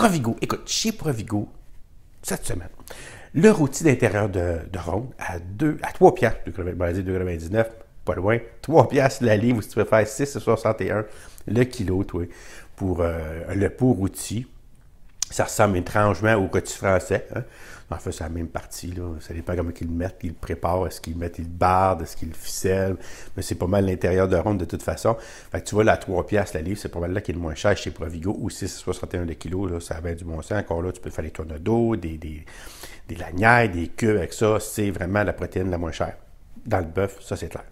Provigo. Écoute, chez Provigo, cette semaine, le rôti d'intérieur de, de à, deux, à 3 piastres, 2,99, pas loin, 3 piastres la livre, si tu veux faire 6,61 le kilo, toi, pour euh, le pour rôti ça ressemble étrangement au côté français. Hein. En fait, c'est la même partie. Ça dépend comment ils le mettent, qu'ils le préparent, est-ce qu'ils mettent, ils le bardent, est-ce qu'ils le ficellent. Mais c'est pas mal l'intérieur de ronde de toute façon. Fait que tu vois, la 3 piastres, la livre, c'est pas mal là qui est le moins cher chez Provigo. Ou 6,61 de kilo, là, ça avait du bon sens. Encore là, tu peux faire des tornados, des, des, des des queues avec ça. C'est vraiment la protéine la moins chère. Dans le bœuf, ça c'est clair.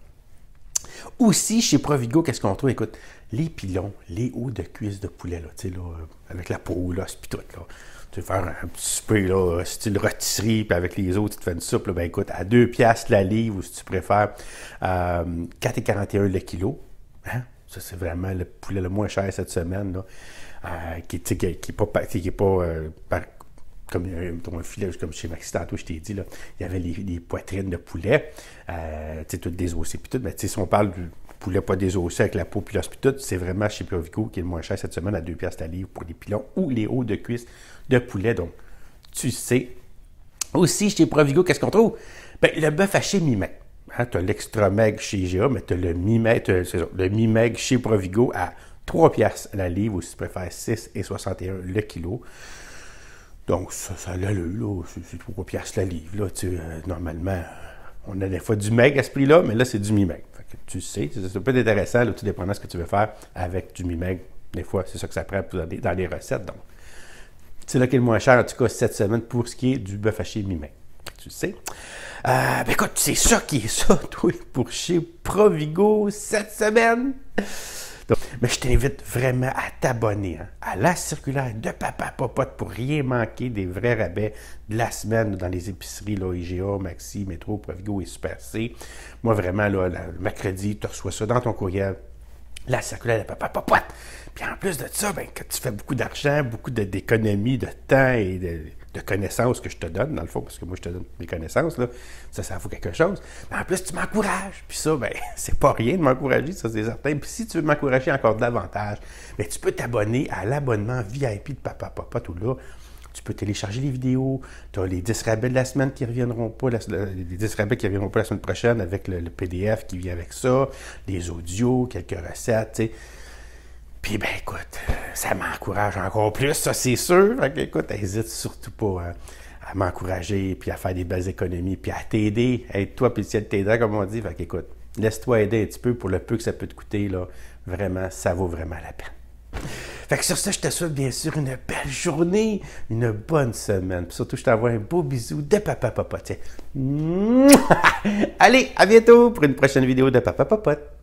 Aussi, chez Provigo, qu'est-ce qu'on trouve? Écoute, les pilons, les hauts de cuisse de poulet, là, tu sais là, euh, avec la peau, là, puis tout. Là. Tu veux faire un petit peu là, euh, style rôtisserie, puis avec les autres, tu te fais une soupe. Là, ben écoute, à 2 piastres la livre, ou si tu préfères, 4,41 euh, le kilo. Hein? Ça, c'est vraiment le poulet le moins cher cette semaine, là, qui n'est qui, pas, qui pas comme euh, un filet, comme chez Maxi tantôt, je t'ai dit, là, il y avait les, poitrines de poulet, euh, tu sais, toutes désossées, puis tout. Mais tu sais, si on parle du poulet pas désossé avec la peau, puis l'os, puis tout, c'est vraiment chez Provigo qui est le moins cher cette semaine à 2 pièces à livre pour les pilons ou les hauts de cuisse de poulet. Donc, tu sais. Aussi, chez Provigo, qu'est-ce qu'on trouve? Ben, le bœuf haché mi Mimè. Hein, tu as l'extra meg chez IGA, mais tu as le mi le mi chez Provigo à 3 pièces la livre, ou si tu préfères 6,61 le kilo. Donc, ça, ça l'a eu, là, c'est 3 piastres la livre, là, tu euh, normalement, on a des fois du meg à ce prix-là, mais là, c'est du mi-meg. Tu sais, c'est peut-être intéressant, là, tout dépendant de ce que tu veux faire avec du mi Des fois, c'est ça que ça prend dans les recettes, donc. C'est là qu'il est le moins cher, en tout cas, cette semaine, pour ce qui est du bœuf haché mi-meg. Tu sais. Euh, ben écoute, c'est ça qui est ça, toi, pour chez Provigo cette semaine mais je t'invite vraiment à t'abonner hein, à la circulaire de Papa Popote pour rien manquer des vrais rabais de la semaine dans les épiceries IGA, Maxi, Métro, Provigo et Super C. Moi, vraiment, le mercredi, tu reçois ça dans ton courriel la circulaire de papa popote. Puis en plus de ça, ben, tu fais beaucoup d'argent, beaucoup d'économies, de temps et de, de connaissances que je te donne, dans le fond, parce que moi, je te donne mes connaissances, là, ça, ça vaut quelque chose. Mais en plus, tu m'encourages. Puis ça, ben, c'est pas rien de m'encourager, ça, c'est certain. Puis si tu veux m'encourager encore davantage, mais ben, tu peux t'abonner à l'abonnement VIP de Papa Papa tout là. Tu peux télécharger les vidéos. Tu as les 10 rabais de la semaine qui ne reviendront pas, les 10 rabais qui reviendront pas la semaine prochaine avec le, le PDF qui vient avec ça, les audios, quelques recettes, tu sais. Puis ben écoute, euh, ça m'encourage encore plus, ça c'est sûr. Fait que, écoute, hésite surtout pas euh, à m'encourager, puis à faire des belles économies, puis à t'aider, aide-toi, puis elle t'aider, comme on dit. Fait qu'écoute, écoute, laisse-toi aider un petit peu pour le peu que ça peut te coûter, là. Vraiment, ça vaut vraiment la peine. Fait que sur ça, je te souhaite bien sûr une belle journée, une bonne semaine. Puis surtout, je t'envoie un beau bisou de Papa Popote. Allez, à bientôt pour une prochaine vidéo de Papa Popote.